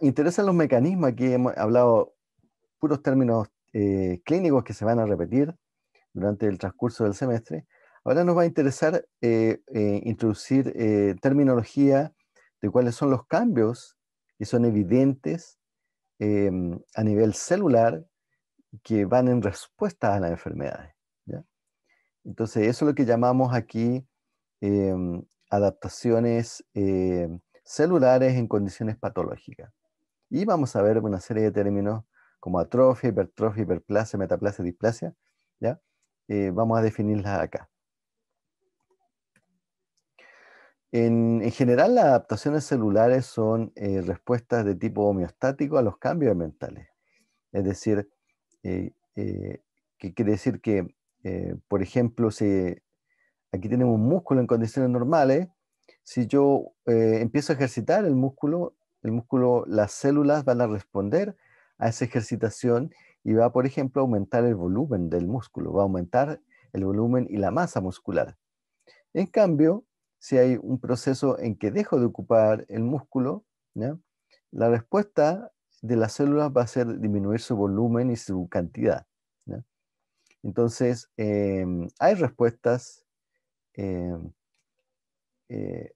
interesan los mecanismos, aquí hemos hablado puros términos eh, clínicos que se van a repetir durante el transcurso del semestre. Ahora nos va a interesar eh, eh, introducir terminología de cuáles son los cambios que son evidentes em, a nivel celular que van en respuesta a las enfermedades. Entonces, eso es lo que llamamos aquí em, adaptaciones celulares en condiciones patológicas. Y vamos a ver una serie de términos como atrofia, hipertrofia, hiperplasia, metaplasia, displasia. ¿ya? Eh, vamos a definirlas acá. En, general, las adaptaciones celulares son eh, respuestas de tipo homeostático a los cambios mentales. Es decir, eh, eh que quiere decir que, por ejemplo, si aquí tenemos un músculo en condiciones normales, si yo empiezo a ejercitar el músculo, el músculo, las células van a responder a esa ejercitación y va, por ejemplo, a aumentar el volumen del músculo, va a aumentar el volumen y la masa muscular. En cambio, si hay un proceso en que dejo de ocupar el músculo, la respuesta de las células va a ser disminuir su volumen y su cantidad. Entonces, em, hay respuestas em, eh,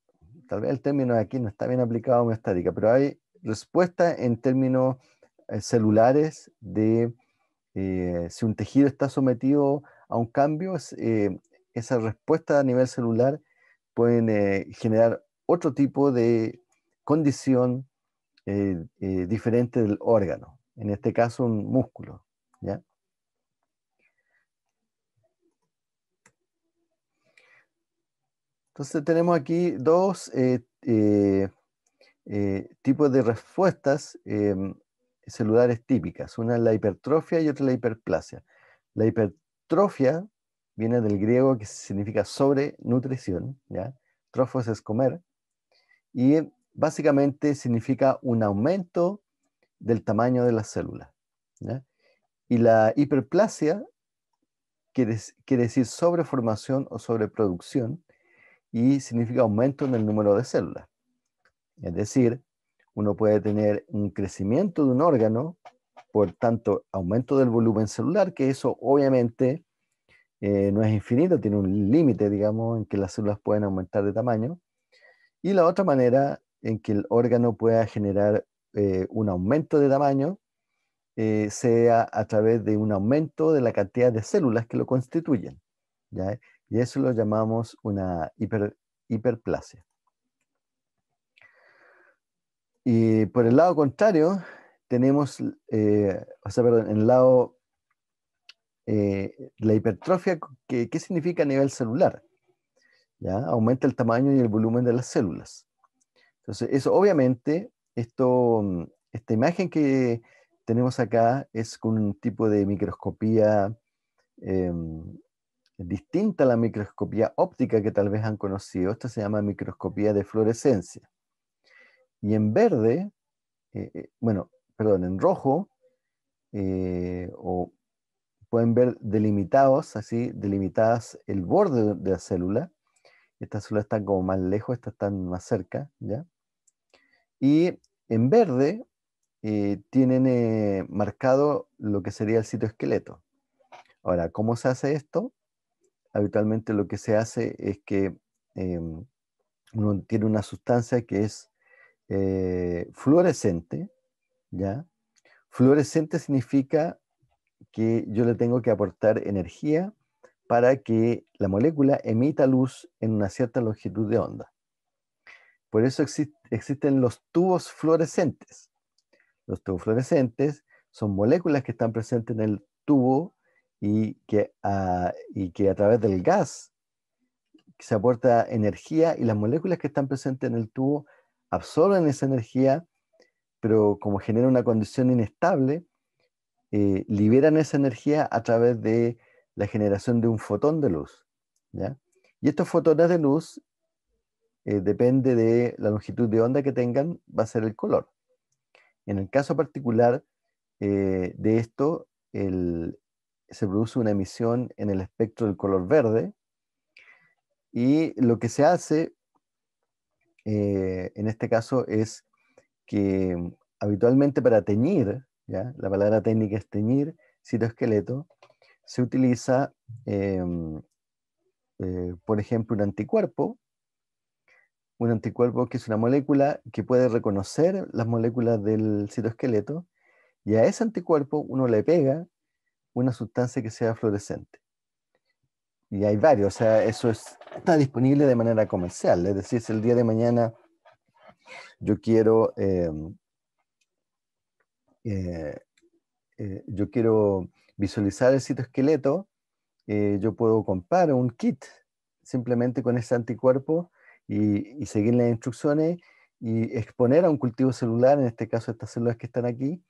tal vez el término aquí no está bien aplicado a estática, pero hay respuesta en términos eh, celulares de eh, si un tejido está sometido a un cambio, eh, esa respuesta a nivel celular pueden generar otro tipo de condición diferente del órgano, en este caso un músculo. ¿ya? Entonces tenemos aquí dos eh, eh, eh, tipos de respuestas em, celulares típicas. Una es la hipertrofia y otra la hiperplasia. La hipertrofia viene del griego que significa sobrenutrición, ¿ya? Trofos es comer. Y básicamente significa un aumento del tamaño de la célula. Y la hiperplasia quiere decir sobreformación o sobreproducción y significa aumento en el número de células. Es decir, uno puede tener un crecimiento de un órgano, por tanto, aumento del volumen celular, que eso obviamente eh, no es infinito, tiene un límite, digamos, en que las células pueden aumentar de tamaño. Y la otra manera en que el órgano pueda generar eh, un aumento de tamaño eh, sea a través de un aumento de la cantidad de células que lo constituyen. ¿ya? Y eso lo llamamos una hiper, hiperplasia. Y por el lado contrario, tenemos, eh, o sea, perdón, en el lado, eh, la hipertrofia, ¿qué, significa a nivel celular? ¿Ya? Aumenta el tamaño y el volumen de las células. Entonces, eso obviamente, esto, mm, esta imagen que tenemos acá es con un tipo de microscopía em, distinta a la microscopía óptica que tal vez han conocido. Esta se llama microscopía de fluorescencia. Y en verde, eh, eh, bueno, perdón, en rojo, eh, pueden ver delimitados, así, delimitadas el borde de la célula. Estas células están como más lejos, estas están más cerca, ¿ya? Y en verde tienen marcado lo que sería el citoesqueleto. Ahora, ¿cómo se hace esto? habitualmente lo que se hace es que em, uno tiene una sustancia que es eh, fluorescente, ¿ya? Fluorescente significa que yo le tengo que aportar energía para que la molécula emita luz en una cierta longitud de onda. Por eso existen los tubos fluorescentes. Los tubos fluorescentes son moléculas que están presentes en el tubo y que, ah, y que a través del gas se aporta energía y las moléculas que están presentes en el tubo absorben esa energía, pero como genera una condición inestable, eh, liberan esa energía a través de la generación de un fotón de luz. Y estos fotones de luz, eh, depende de la longitud de onda que tengan, va a ser el color. En el caso particular eh, de esto, el, se produce una emisión en el espectro del color verde y lo que se hace eh, en este caso es que habitualmente para teñir, ¿ya? la palabra técnica es teñir citoesqueleto, se utiliza, em, eh, por ejemplo, un anticuerpo, un anticuerpo que es una molécula que puede reconocer las moléculas del citoesqueleto, y a ese anticuerpo uno le pega una sustancia que sea fluorescente. Y hay varios, o sea, eso está disponible de manera comercial, es decir, si el día de mañana yo quiero, em, eh, eh, yo quiero visualizar el citoesqueleto, eh, yo puedo comprar un kit simplemente con ese anticuerpo y, y seguir las instrucciones y exponer a un cultivo celular, en este caso estas células que están aquí,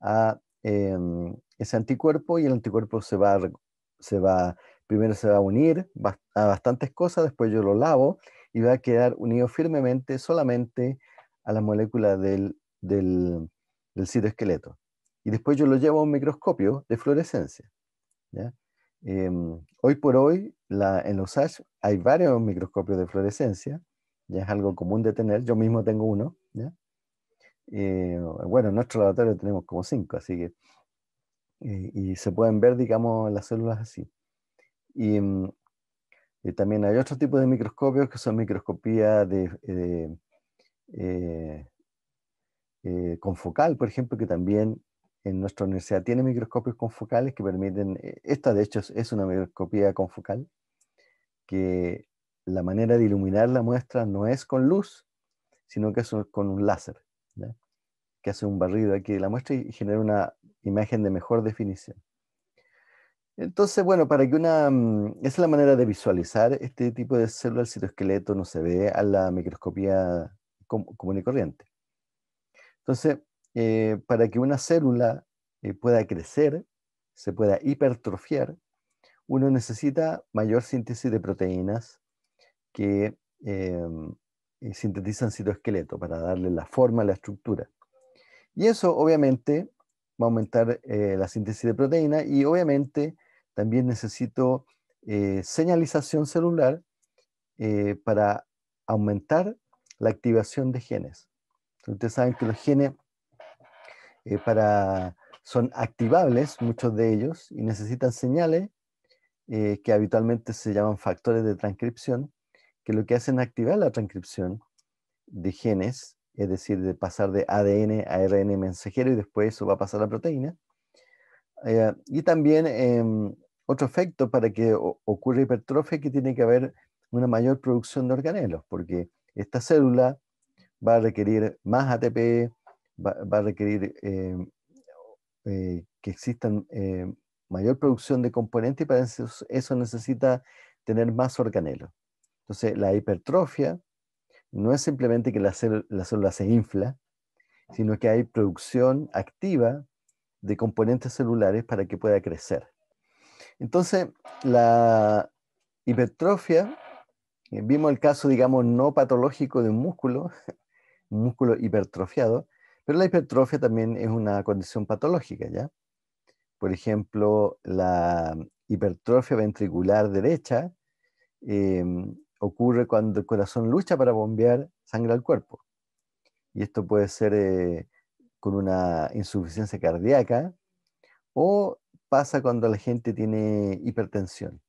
a Em, ese anticuerpo y el anticuerpo se va, se va, primero se va a unir a bastantes cosas, después yo lo lavo y va a quedar unido firmemente solamente a la molécula del, del, citoesqueleto. Y después yo lo llevo a un microscopio de fluorescencia. Em, hoy por hoy, en los SASH hay varios microscopios de fluorescencia, ya es algo común de tener, yo mismo tengo uno, eh, bueno, en nuestro laboratorio tenemos como cinco, así que... Eh, y se pueden ver, digamos, las células así. Y mm, eh, también hay otro tipo de microscopios que son microscopía de, confocal, por ejemplo, que también en nuestra universidad tiene microscopios confocales que permiten, esta de hecho es una microscopía confocal, que la manera de iluminar la muestra no es con luz, sino que es con un láser que hace un barrido aquí de la muestra y genera una imagen de mejor definición. Entonces, bueno, para que una... Mm, esa es la manera de visualizar este tipo de célula, el citoesqueleto no se ve a la microscopía común y corriente. Entonces, eh, para que una célula eh, pueda crecer, se pueda hipertrofiar, uno necesita mayor síntesis de proteínas que em, eh, sintetizan citoesqueleto para darle la forma, a la estructura. Y eso obviamente va a aumentar eh, la síntesis de proteína y obviamente también necesito eh, señalización celular para aumentar la activación de genes. Ustedes saben que los genes para, son activables, muchos de ellos, y necesitan señales que habitualmente se llaman factores de transcripción, que lo que hacen es activar la transcripción de genes, es decir, de pasar de ADN a ARN mensajero y después eso va a pasar a proteína. Eh, y también em, otro efecto para que ocurra hipertrofia que tiene que haber una mayor producción de organelos, porque esta célula va a requerir más ATP, va, a requerir em, eh, que existan em, mayor producción de componentes y para eso necesita tener más organelos. Entonces, la hipertrofia no es simplemente que la, célula se infla, sino que hay producción activa de componentes celulares para que pueda crecer. Entonces, la hipertrofia, eh, vimos el caso, digamos, no patológico de un músculo, un músculo hipertrofiado, pero la hipertrofia también es una condición patológica, ¿ya? Por ejemplo, la hipertrofia ventricular derecha eh, ocurre cuando el corazón lucha para bombear sangre al cuerpo. Y esto puede ser eh, con una insuficiencia cardíaca o pasa cuando la gente tiene hipertensión.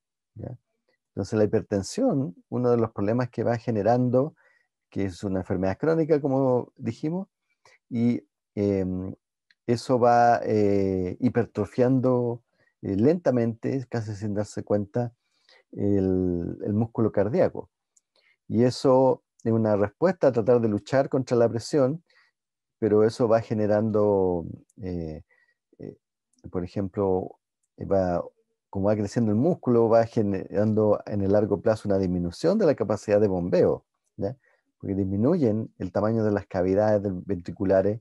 Entonces la hipertensión, uno de los problemas que va generando, que es una enfermedad crónica, como dijimos, y em, eso va eh, hipertrofiando eh, lentamente, casi sin darse cuenta, el, músculo cardíaco. Y eso es una respuesta a tratar de luchar contra la presión, pero eso va generando, eh, eh, por ejemplo, va, como va creciendo el músculo, va generando en el largo plazo una disminución de la capacidad de bombeo, porque disminuyen el tamaño de las cavidades ventriculares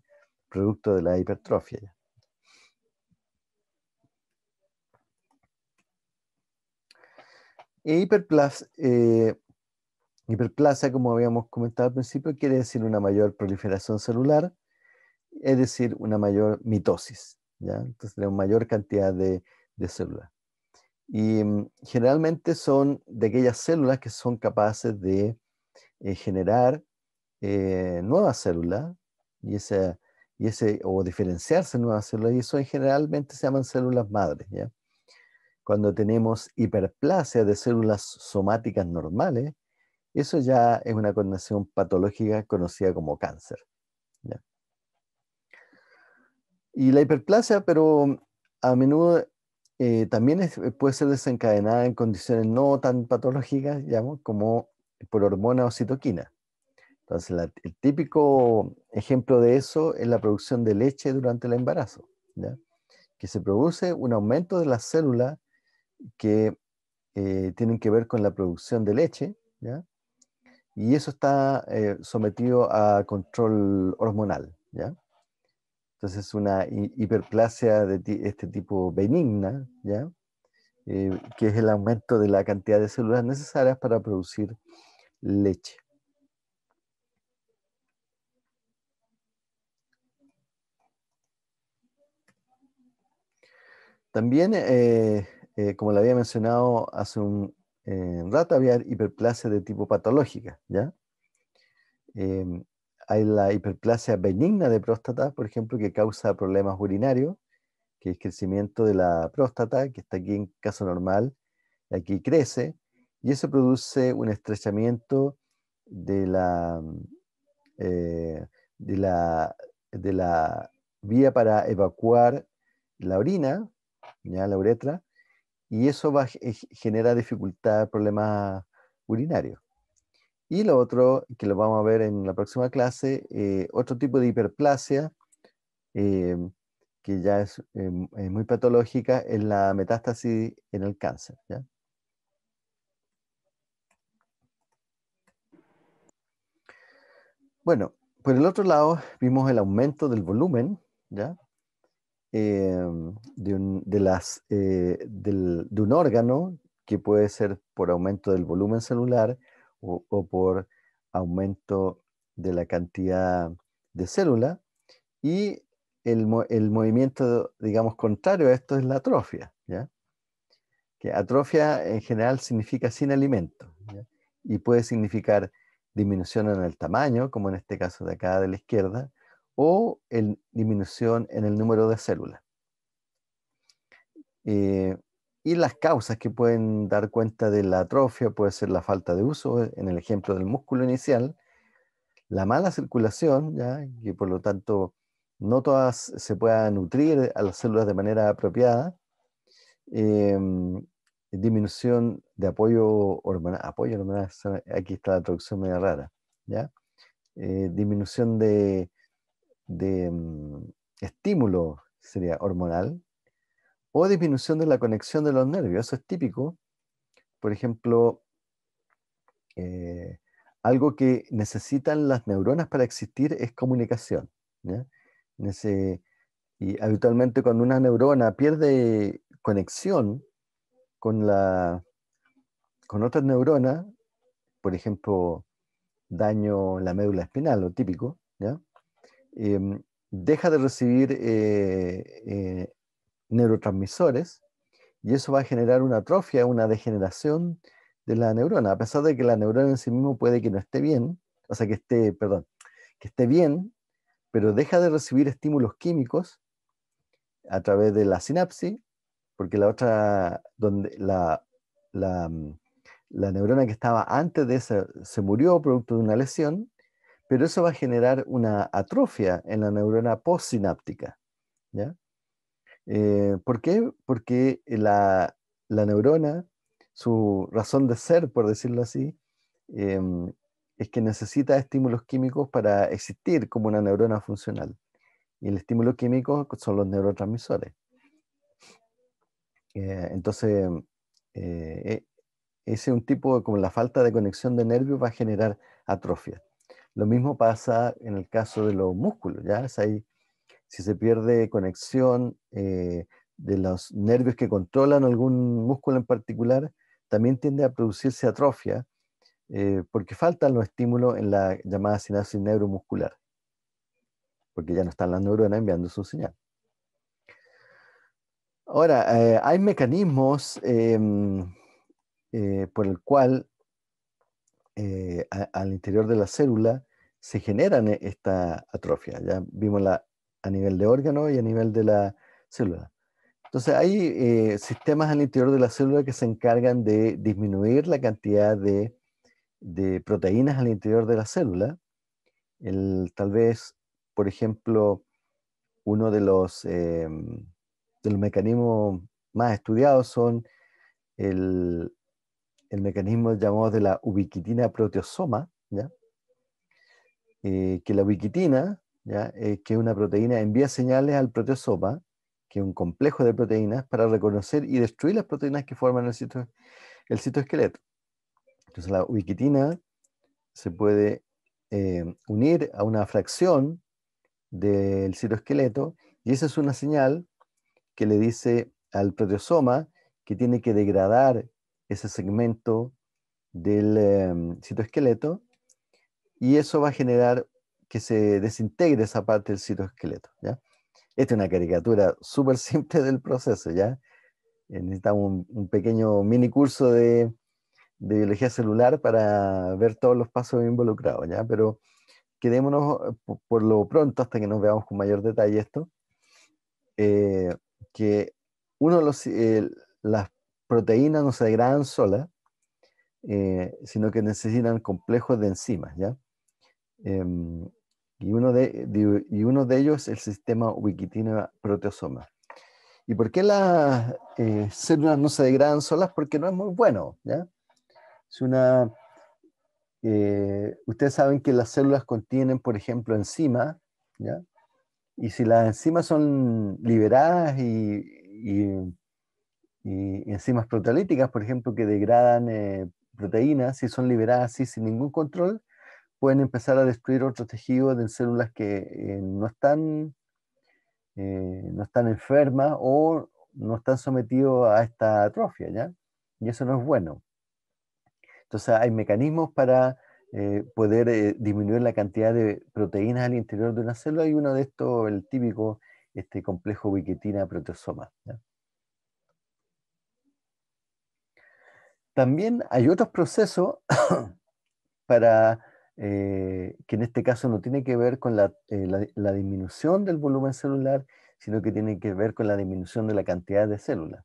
producto de la hipertrofia. Y e eh, hiperplasia, como habíamos comentado al principio, quiere decir una mayor proliferación celular, es decir, una mayor mitosis. ¿ya? Entonces una mayor cantidad de, células. Y mm, generalmente son de aquellas células que son capaces de eh, generar eh, nuevas células y ese y ese, o diferenciarse en nuevas células, y eso generalmente se llaman células madres. ¿ya? cuando tenemos hiperplasia de células somáticas normales, eso ya es una condición patológica conocida como cáncer. Y la hiperplasia, pero a menudo eh, también puede ser desencadenada en condiciones no tan patológicas, digamos, como por hormona o citoquina. Entonces, el típico ejemplo de eso es la producción de leche durante el embarazo, que se produce un aumento de las células que eh, tienen que ver con la producción de leche, ¿ya? y eso está eh, sometido a control hormonal. ¿ya? Entonces es una hiperplasia de este tipo benigna, ¿ya? Eh, que es el aumento de la cantidad de células necesarias para producir leche. También eh, como le había mencionado hace un eh, rato, había hiperplasia de tipo patológica, ¿ya? Em, hay la hiperplasia benigna de próstata, por ejemplo, que causa problemas urinarios, que es crecimiento de la próstata, que está aquí en caso normal, aquí crece, y eso produce un estrechamiento de la, eh, de la, de la vía para evacuar la orina, ya la uretra, y eso genera dificultad, problemas urinarios. Y lo otro, que lo vamos a ver en la próxima clase, eh, otro tipo de hiperplasia, eh, que ya eh, es, muy patológica, es la metástasis en el cáncer. Bueno, por el otro lado, vimos el aumento del volumen, ¿ya? Em, eh, de, un, órgano que puede ser por aumento del volumen celular o, por aumento de la cantidad de célula y el, movimiento, digamos, contrario a esto es la atrofia, Que atrofia en general significa sin alimento y puede significar disminución en el tamaño, como en este caso de acá de la izquierda, o en disminución en el número de células. Eh, y las causas que pueden dar cuenta de la atrofia puede ser la falta de uso, eh, en el ejemplo del músculo inicial, la mala circulación, ¿ya? que por lo tanto no todas se puedan nutrir a las células de manera apropiada, em, disminución de apoyo hormonal, apoyo hormonal, aquí está la traducción media rara, ¿ya? Eh, disminución de de mm, estímulo, sería hormonal, o disminución de la conexión de los nervios. Eso es típico. Por ejemplo, eh, algo que necesitan las neuronas para existir es comunicación. y habitualmente cuando una neurona pierde conexión con, la, con otras neuronas, por ejemplo, daño en la médula espinal, lo típico, ¿ya? Em, deja de recibir eh, eh, neurotransmisores y eso va a generar una atrofia, una degeneración de la neurona, a pesar de que la neurona en sí mismo puede que no esté bien, o sea, que esté, perdón, que esté bien, pero deja de recibir estímulos químicos a través de la sinapsis, porque la otra, donde la, la, mm, neurona que estaba antes de esa se murió producto de una lesión, pero eso va a generar una atrofia en la neurona postsináptica. ¿ya? Eh, ¿Por qué? Porque la, neurona, su razón de ser, por decirlo así, em, es que necesita estímulos químicos para existir como una neurona funcional. Y el estímulo químico son los neurotransmisores. Eh, entonces, eh, e, ese es un tipo, como la falta de conexión de nervios va a generar atrofia. Lo mismo pasa en el caso de los músculos, ¿ya? si se pierde conexión eh, de los nervios que controlan algún músculo en particular, también tiende a producirse atrofia eh, porque faltan los estímulos en la llamada sinapsis neuromuscular, porque ya no están las neuronas enviando su señal. Ahora, eh, hay mecanismos em, por el cual al interior de la célula se generan eh, esta atrofia. Ya vimos a nivel de órgano y a nivel de la célula. Entonces hay eh, sistemas al interior de la célula que se encargan de disminuir la cantidad de, proteínas al interior de la célula. tal vez, por ejemplo, uno de los, em, los mecanismos más estudiados son el, el mecanismo llamado de la ubiquitina proteosoma, ¿ya? Eh, que la ubiquitina, eh, que es una proteína, envía señales al proteosoma, que es un complejo de proteínas, para reconocer y destruir las proteínas que forman el, cito, el citoesqueleto. Entonces la ubiquitina se puede eh, unir a una fracción del citoesqueleto y esa es una señal que le dice al proteosoma que tiene que degradar ese segmento del citoesqueleto y eso va a generar que se desintegre esa parte del citoesqueleto, ¿ya? Esta es una caricatura súper simple del proceso, ¿ya? Eh, necesitamos un, pequeño mini curso de, biología celular para ver todos los pasos involucrados, ¿ya? Pero quedémonos eh, por, lo pronto, hasta que nos veamos con mayor detalle esto, eh, que uno de los, las proteínas no se degradan solas, sino que necesitan complejos de enzimas, ¿ya? Em, y, uno de, ellos y uno de ellos el sistema wikitina proteosoma. ¿Y por qué las eh, células no se degradan solas? Porque no es muy bueno. ¿ya? Es una, eh, ustedes saben que las células contienen, por ejemplo, enzimas, ¿ya? y si las enzimas son liberadas y, enzimas proteolíticas, por ejemplo, que degradan eh, proteínas, si son liberadas así sin ningún control, pueden empezar a destruir otros tejidos de células que eh, no, están, eh, no están enfermas o no están sometidos a esta atrofia, ¿ya? Y eso no es bueno. Entonces hay mecanismos para eh, poder disminuir la cantidad de proteínas al interior de una célula y uno de estos, el típico, este complejo ubiquitina-proteosoma. También hay otros procesos para eh, que en este caso no tiene que ver con eh, la, disminución del volumen celular, sino que tiene que ver con la disminución de la cantidad de células.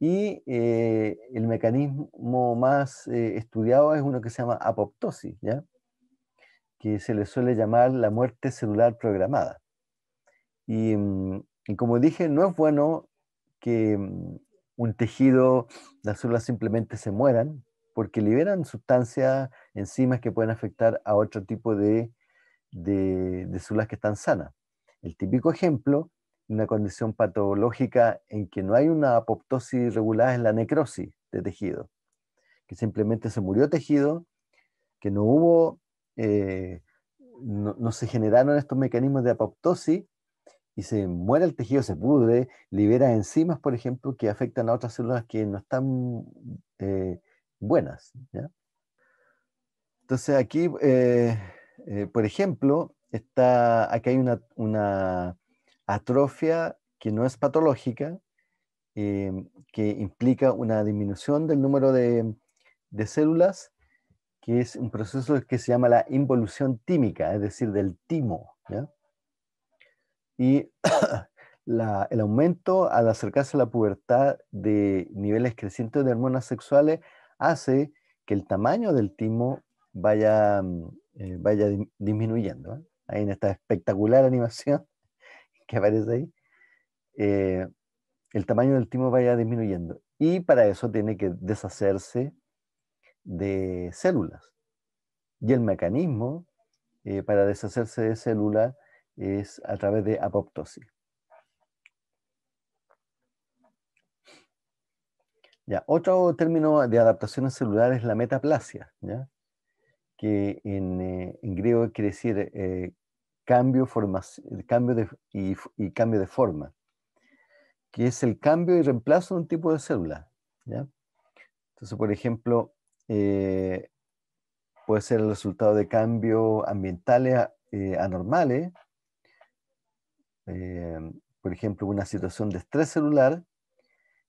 Y eh, el mecanismo más estudiado es uno que se llama apoptosis, que se le suele llamar la muerte celular programada. Y, mm, y como dije, no es bueno que mm, un tejido, las células simplemente se mueran, porque liberan sustancias, enzimas que pueden afectar a otro tipo de, de, células que están sanas. El típico ejemplo, una condición patológica en que no hay una apoptosis regulada es la necrosis de tejido, que simplemente se murió tejido, que no hubo, eh, no, se generaron estos mecanismos de apoptosis y se muere el tejido, se pudre, libera enzimas, por ejemplo, que afectan a otras células que no están eh, buenas. Entonces aquí, eh, eh, por ejemplo, aquí hay una, atrofia que no es patológica, em, que implica una disminución del número de, células, que es un proceso que se llama la involución tímica, es decir, del timo. Y el aumento al acercarse a la pubertad de niveles crecientes de hormonas sexuales hace que el tamaño del timo vaya, eh, vaya disminuyendo. ¿eh? Ahí en esta espectacular animación que aparece ahí, eh, el tamaño del timo vaya disminuyendo. Y para eso tiene que deshacerse de células. Y el mecanismo para deshacerse de células es a través de apoptosis. Ya, otro término de adaptaciones celulares es la metaplasia, que eh, en, griego quiere decir eh, cambio, cambio de, y, cambio de forma, que es el cambio y reemplazo de un tipo de célula. Entonces, por ejemplo, eh, puede ser el resultado de cambios ambientales anormales, por ejemplo, una situación de estrés celular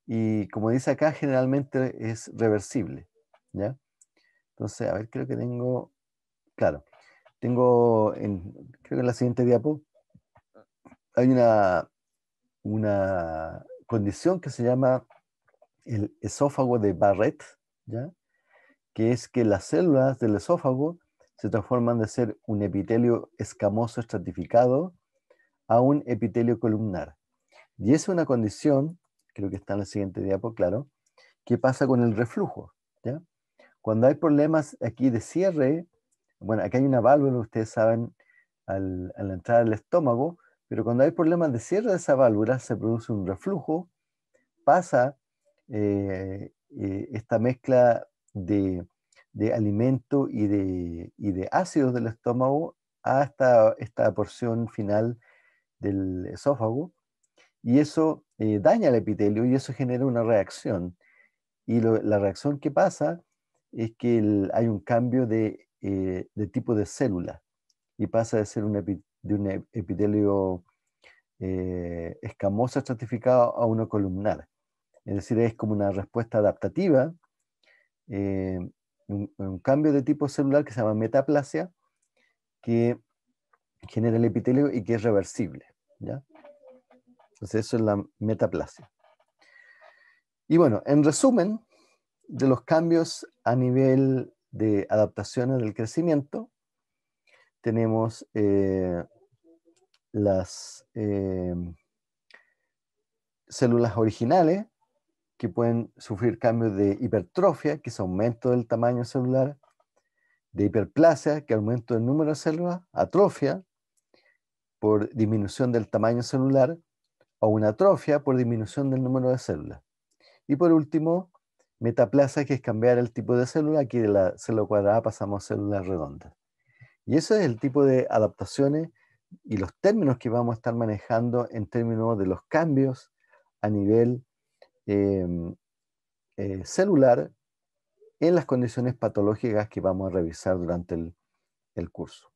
y como dice acá, generalmente es reversible. ¿ya? Entonces, a ver, creo que tengo, claro, tengo, en, creo que en la siguiente diapo, hay una, una condición que se llama el esófago de Barrett, ¿ya? que es que las células del esófago se transforman de ser un epitelio escamoso estratificado a un epitelio columnar. Y es una condición creo que está en la siguiente diapositiva, pues, claro, qué pasa con el reflujo. ¿ya? Cuando hay problemas aquí de cierre, bueno, aquí hay una válvula, ustedes saben, a la entrada del estómago, pero cuando hay problemas de cierre de esa válvula, se produce un reflujo, pasa eh, eh, esta mezcla de, de alimento y de, y de, ácidos del estómago hasta esta porción final del esófago, y eso eh, daña el epitelio y eso genera una reacción. Y la reacción que pasa es que hay un cambio eh, de, tipo de célula y pasa de ser un, de un epitelio eh, escamoso estratificado a uno columnar. Es decir, es como una respuesta adaptativa, un, un, cambio de tipo celular que se llama metaplasia, que genera el epitelio y que es reversible. ¿ya? Entonces eso es la metaplasia. Y bueno, en resumen de los cambios a nivel de adaptaciones del crecimiento, tenemos eh, las eh, células originales que pueden sufrir cambios de hipertrofia, que es aumento del tamaño celular, de hiperplasia, que es aumento del número de células, atrofia, por disminución del tamaño celular, o una atrofia por disminución del número de células. Y por último, metaplasia, que es cambiar el tipo de célula. Aquí de la célula cuadrada pasamos a células redondas. Y ese es el tipo de adaptaciones y los términos que vamos a estar manejando en términos de los cambios a nivel em, eh, celular en las condiciones patológicas que vamos a revisar durante el curso.